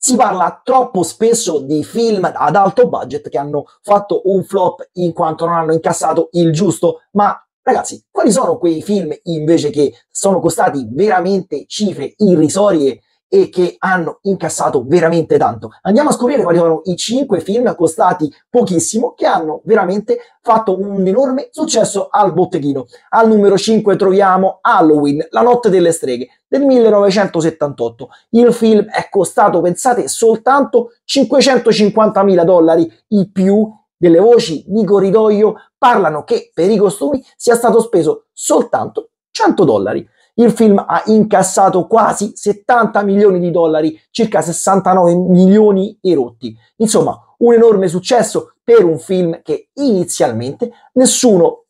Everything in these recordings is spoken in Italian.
Si parla troppo spesso di film ad alto budget che hanno fatto un flop in quanto non hanno incassato il giusto, ma ragazzi, quali sono quei film invece che sono costati veramente cifre irrisorie e che hanno incassato veramente tanto. Andiamo a scoprire quali sono i 5 film costati pochissimo che hanno veramente fatto un enorme successo al botteghino. Al numero 5 troviamo Halloween, La notte delle streghe del 1978. Il film è costato, pensate, soltanto 550 mila dollari, il più delle voci di corridoio parlano che per i costumi sia stato speso soltanto 100 dollari. Il film ha incassato quasi 70 milioni di dollari, circa 69 milioni e rotti. Insomma, un enorme successo per un film che inizialmente nessuno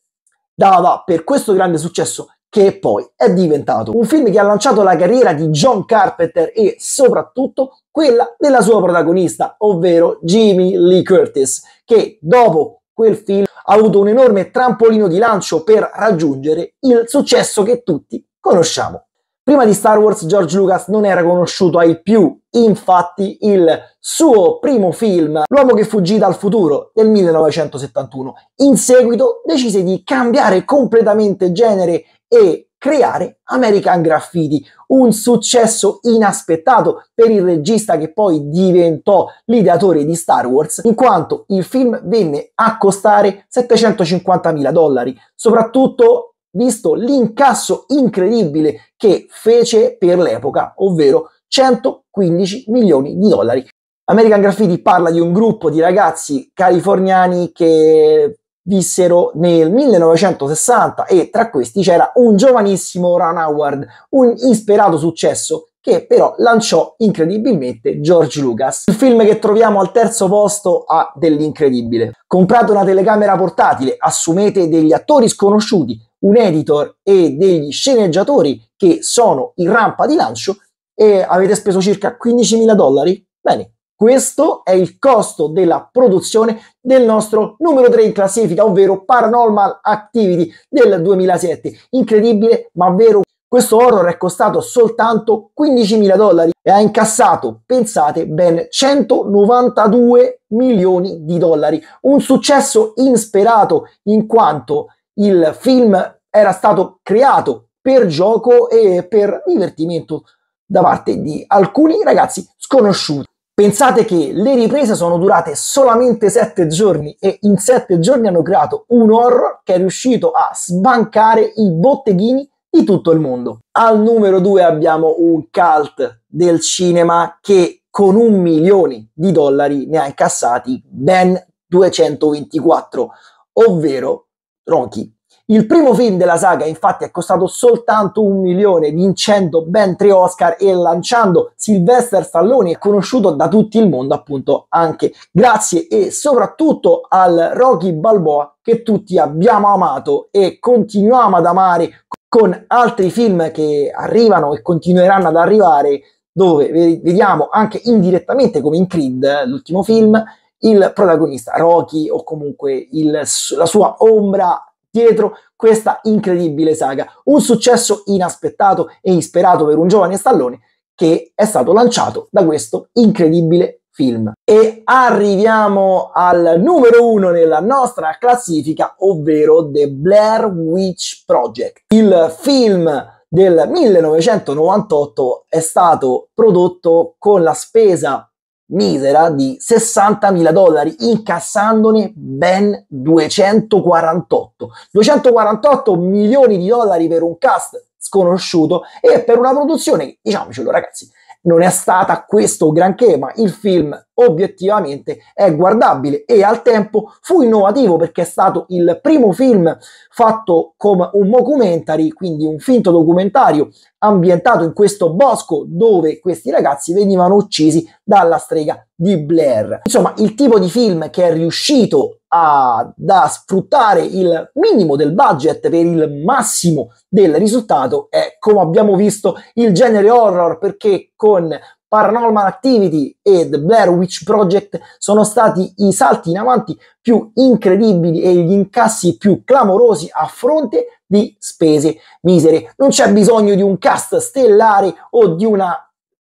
dava per questo grande successo che poi è diventato un film che ha lanciato la carriera di John Carpenter e soprattutto quella della sua protagonista, ovvero Jimmy Lee Curtis, che dopo quel film ha avuto un enorme trampolino di lancio per raggiungere il successo che tutti conosciamo. Prima di Star Wars George Lucas non era conosciuto ai più, infatti il suo primo film, L'uomo che fuggì dal futuro del 1971, in seguito decise di cambiare completamente genere e creare American Graffiti, un successo inaspettato per il regista che poi diventò l'ideatore di Star Wars, in quanto il film venne a costare 750 mila dollari, soprattutto visto l'incasso incredibile che fece per l'epoca, ovvero 115 milioni di dollari. American Graffiti parla di un gruppo di ragazzi californiani che vissero nel 1960 e tra questi c'era un giovanissimo Ron Howard, un insperato successo che però lanciò incredibilmente George Lucas. Il film che troviamo al terzo posto ha dell'incredibile. Comprate una telecamera portatile, assumete degli attori sconosciuti, un editor e degli sceneggiatori che sono in rampa di lancio e avete speso circa 15.000 dollari? Bene, questo è il costo della produzione del nostro numero 3 in classifica, ovvero Paranormal Activity del 2007. Incredibile, ma vero. Questo horror è costato soltanto 15.000 dollari e ha incassato, pensate, ben 192 milioni di dollari. Un successo insperato in quanto il film era stato creato per gioco e per divertimento da parte di alcuni ragazzi sconosciuti. Pensate che le riprese sono durate solamente sette giorni e in sette giorni hanno creato un horror che è riuscito a sbancare i botteghini di tutto il mondo. Al numero 2 abbiamo un cult del cinema che con un milione di dollari ne ha incassati ben 224, ovvero Rocky. Il primo film della saga infatti è costato soltanto un milione, vincendo ben tre Oscar e lanciando Sylvester Stallone, conosciuto da tutto il mondo appunto anche grazie e soprattutto al Rocky Balboa che tutti abbiamo amato e continuiamo ad amare con altri film che arrivano e continueranno ad arrivare, dove vediamo anche indirettamente come in Creed, l'ultimo film, il protagonista, Rocky o comunque il, la sua ombra dietro questa incredibile saga. Un successo inaspettato e insperato per un giovane Stallone che è stato lanciato da questo incredibile film. E arriviamo al numero uno nella nostra classifica, ovvero The Blair Witch Project. Il film del 1998 è stato prodotto con la spesa misera di 60 mila dollari, incassandone ben 248. 248 milioni di dollari per un cast sconosciuto e per una produzione diciamocelo ragazzi, non è stata questo granché, ma il film obiettivamente è guardabile e al tempo fu innovativo perché è stato il primo film fatto come un mockumentary, quindi un finto documentario ambientato in questo bosco dove questi ragazzi venivano uccisi dalla strega di Blair. Insomma, il tipo di film che è riuscito a da sfruttare il minimo del budget per il massimo del risultato è, come abbiamo visto, il genere horror perché con Paranormal Activity e The Blair Witch Project sono stati i salti in avanti più incredibili e gli incassi più clamorosi a fronte di spese misere. Non c'è bisogno di un cast stellare o di una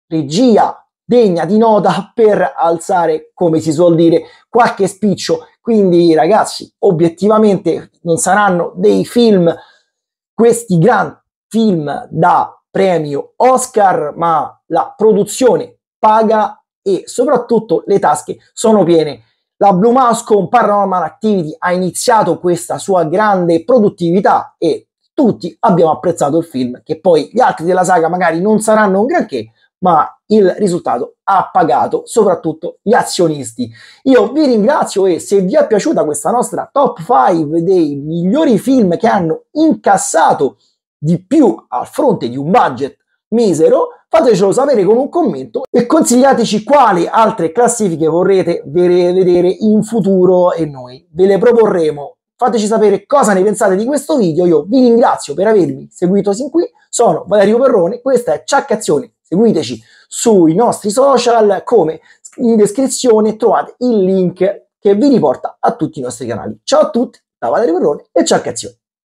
regia degna di nota per alzare, come si suol dire, qualche spiccio. Quindi ragazzi, obiettivamente non saranno dei film, questi gran film da premio Oscar, ma la produzione paga e soprattutto le tasche sono piene. La Blue Mouse con Paranormal Activity ha iniziato questa sua grande produttività e tutti abbiamo apprezzato il film, che poi gli altri della saga magari non saranno un granché, ma il risultato ha pagato soprattutto gli azionisti. Io vi ringrazio e se vi è piaciuta questa nostra top 5 dei migliori film che hanno incassato di più al fronte di un budget misero, fatecelo sapere con un commento e consigliateci quali altre classifiche vorrete vedere in futuro e noi ve le proporremo. Fateci sapere cosa ne pensate di questo video, io vi ringrazio per avermi seguito sin qui, sono Valerio Perrone, questa è Ciacca Ciaccazione, seguiteci sui nostri social come in descrizione trovate il link che vi riporta a tutti i nostri canali. Ciao a tutti da Valerio Perrone e Ciacca Ciaccazione!